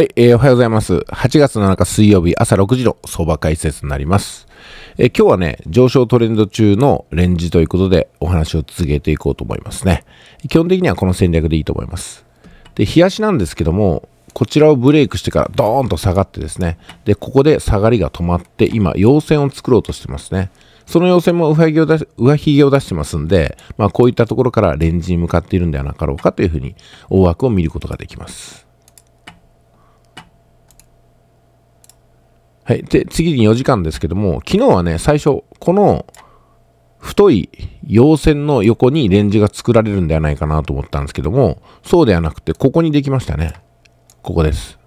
はい、えー、おはようございます。8月7日水曜日朝6時の相場解説になります。えー、今日はね、上昇トレンド中のレンジということでお話を続けていこうと思いますね。基本的にはこの戦略でいいと思います。で、冷やしなんですけども、こちらをブレイクしてからドーンと下がってですね。で、ここで下がりが止まって、今、陽線を作ろうとしてますね。その陽線も上髭を出し、上髭を出してますんで、まあ、こういったところからレンジに向かっているんではなかろうかというふうに、大枠を見ることができます。はい。で、次に4時間ですけども、昨日はね、最初、この太い陽線の横にレンジが作られるんではないかなと思ったんですけども、そうではなくて、ここにできましたね。ここです。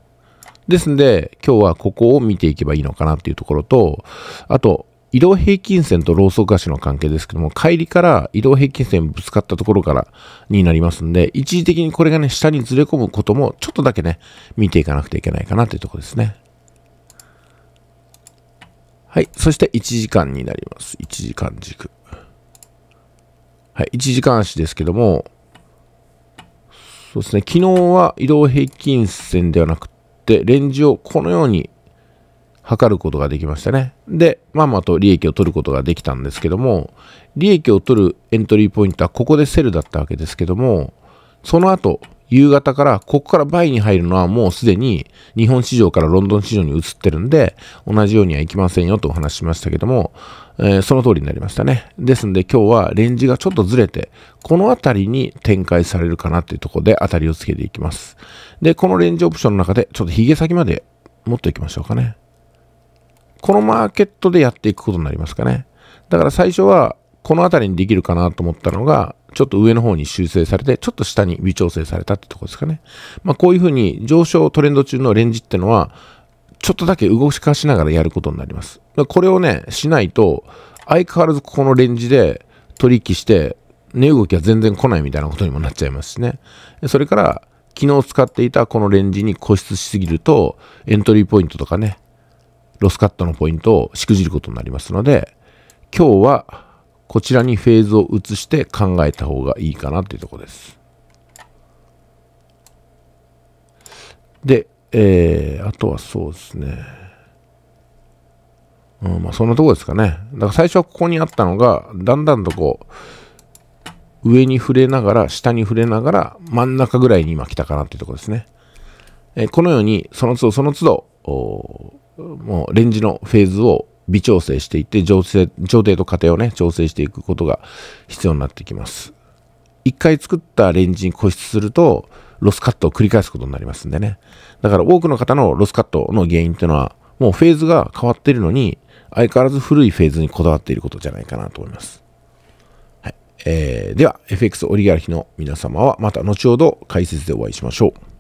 ですんで、今日はここを見ていけばいいのかなっていうところと、あと、移動平均線とローソク足の関係ですけども、帰りから移動平均線ぶつかったところからになりますんで、一時的にこれがね、下にずれ込むことも、ちょっとだけね、見ていかなくてはいけないかなというところですね。はい。そして1時間になります。1時間軸。はい。1時間足ですけども、そうですね。昨日は移動平均線ではなくて、レンジをこのように測ることができましたね。で、まあまあと利益を取ることができたんですけども、利益を取るエントリーポイントはここでセルだったわけですけども、その後、夕方から、ここからバイに入るのはもうすでに日本市場からロンドン市場に移ってるんで、同じようにはいきませんよとお話ししましたけども、えー、その通りになりましたね。ですんで今日はレンジがちょっとずれて、この辺りに展開されるかなっていうところで当たりをつけていきます。で、このレンジオプションの中で、ちょっとヒゲ先まで持っていきましょうかね。このマーケットでやっていくことになりますかね。だから最初は、この辺りにできるかなと思ったのが、ちょっと上の方に修正されて、ちょっと下に微調整されたってとこですかね。まあ、こういうふうに上昇トレンド中のレンジってのは、ちょっとだけ動かしながらやることになります。これをね、しないと、相変わらずここのレンジで取引して、値動きは全然来ないみたいなことにもなっちゃいますしね。それから、昨日使っていたこのレンジに固執しすぎると、エントリーポイントとかね、ロスカットのポイントをしくじることになりますので、今日はこちらにフェーズを移して考えた方がいいかなっていうとこです。で、えー、あとはそうですね。うん、まあそんなとこですかね。だから最初はここにあったのが、だんだんとこう、上に触れながら、下に触れながら、真ん中ぐらいに今来たかなっていうとこですね。えー、このように、その都度その都度、もうレンジのフェーズを微調整していって調整、調停と過程をね、調整していくことが必要になってきます。一回作ったレンジに固執すると、ロスカットを繰り返すことになりますんでね。だから多くの方のロスカットの原因っていうのは、もうフェーズが変わってるのに、相変わらず古いフェーズにこだわっていることじゃないかなと思います。はい。えー、では、FX オリガルヒの皆様はまた後ほど解説でお会いしましょう。